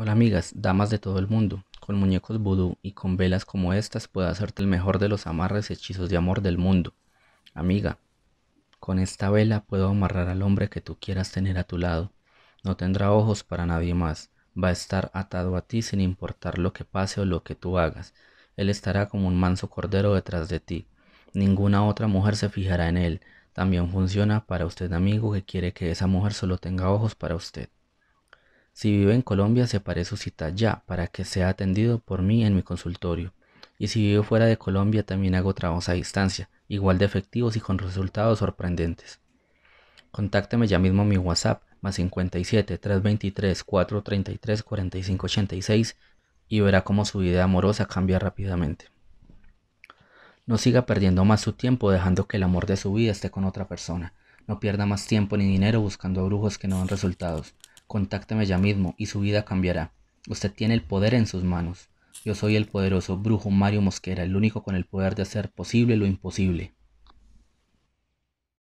Hola amigas, damas de todo el mundo, con muñecos vudú y con velas como estas puedo hacerte el mejor de los amarres hechizos de amor del mundo. Amiga, con esta vela puedo amarrar al hombre que tú quieras tener a tu lado. No tendrá ojos para nadie más, va a estar atado a ti sin importar lo que pase o lo que tú hagas. Él estará como un manso cordero detrás de ti. Ninguna otra mujer se fijará en él. También funciona para usted amigo que quiere que esa mujer solo tenga ojos para usted. Si vive en Colombia, separe su cita ya para que sea atendido por mí en mi consultorio. Y si vive fuera de Colombia, también hago trabajos a distancia, igual de efectivos y con resultados sorprendentes. Contácteme ya mismo a mi WhatsApp, más 57 323 433 4586 y verá cómo su vida amorosa cambia rápidamente. No siga perdiendo más su tiempo dejando que el amor de su vida esté con otra persona. No pierda más tiempo ni dinero buscando brujos que no dan resultados. Contáctame ya mismo y su vida cambiará. Usted tiene el poder en sus manos. Yo soy el poderoso brujo Mario Mosquera, el único con el poder de hacer posible lo imposible.